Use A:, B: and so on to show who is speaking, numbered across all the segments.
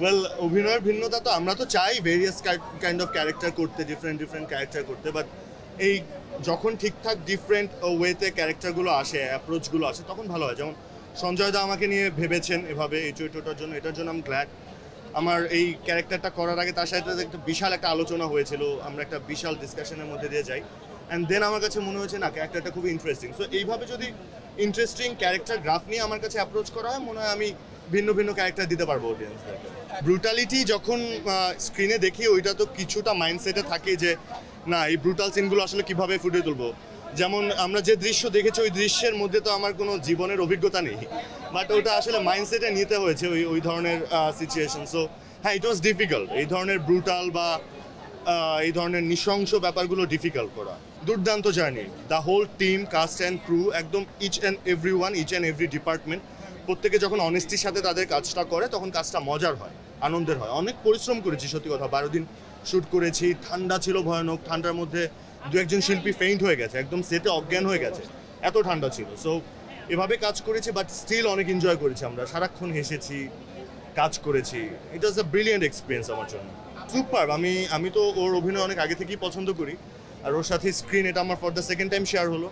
A: well অভিনয়ের ভিন্নতা তো আমরা তো চাই ভেরিয়াস কাইন্ড অফ ক্যারেক্টার করতে ডিফারেন্ট ডিফারেন্ট ক্যারেক্টার করতে বাট এই যখন ঠিকঠাক ডিফারেন্ট ওয়েতে ক্যারেক্টারগুলো আসে অ্যাপ্রোচগুলো আসে তখন ভালো হয় যেমন সঞ্জয় দা আমাকে নিয়ে ভেবেছেন এভাবে এই চরিত্রটার জন্য এটার জন্য আমি গ্ল্যাড আমার এই ক্যারেক্টারটা করার আগে তার সাথে একটা বিশাল একটা আলোচনা হয়েছিল আমরা একটা বিশাল ডিসকাশনের মধ্যে দিয়ে যাই অ্যান্ড দেন আমার কাছে মনে হয়েছে না ক্যারেক্টারটা খুব ইন্টারেস্টিং সো এইভাবে যদি ইন্টারেস্টিং ক্যারেক্টার গ্রাফ নিয়ে আমার কাছে অ্যাপ্রোচ করা হয় মনে হয় আমি ভিন্ন ভিন্ন ক্যারেক্টার দিতে পারবো অডিয়েন্সদেরকে ব্রুটালিটি যখন স্ক্রিনে দেখি ওইটা তো কিছুটা মাইন্ডসেটে থাকে যে না এই ব্রুটাল সিনগুলো আসলে কিভাবে ফুটিয়ে তুলবো যেমন আমরা যে দৃশ্য দেখেছি ওই দৃশ্যের মধ্যে তো আমার কোনো জীবনের অভিজ্ঞতা নেই বাট ওটা আসলে মাইন্ডসেটে নিতে হয়েছে ওই ওই ধরনের সিচুয়েশন সো হ্যাঁ ইট ওয়াজ ডিফিকাল্ট এই ধরনের ব্রুটাল বা এই ধরনের নৃশংস ব্যাপারগুলো ডিফিকাল্ট করা দুর্দান্ত journey the whole team cast and crew একদম each and every one each and every department প্রত্যেকে যখন অনেস্টির সাথে তাদের কাজটা করে তখন কাজটা মজার হয় আনন্দের হয় অনেক পরিশ্রম করেছি সত্যি কথা বারো দিন শ্যুট করেছি ঠান্ডা ছিল ভয়ানক ঠান্ডার মধ্যে দু একজন শিল্পী ফেইন্ট হয়ে গেছে একদম সেটে অজ্ঞান হয়ে গেছে এত ঠান্ডা ছিল সো এভাবে কাজ করেছি বাট স্টিল অনেক এনজয় করেছি আমরা সারাক্ষণ হেসেছি কাজ করেছি ইট ওয়াজ আ ব্রিলিয়েন্ট এক্সপিরিয়েন্স আমার জন্য সুপার আমি আমি তো ওর অভিনয় অনেক আগে থেকেই পছন্দ করি আর ওর সাথে স্ক্রিন এটা আমার for the second time share হলো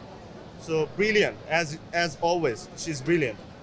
A: so brilliant as as always she is brilliant